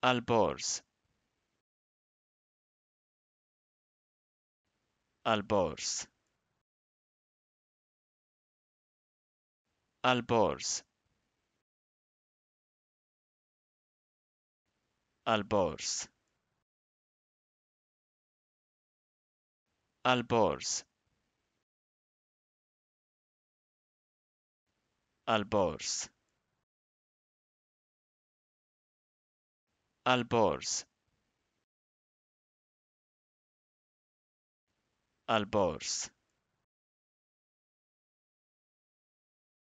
Alborz Alborz Alborz Alborz Alborz Alborz Alborz Alborz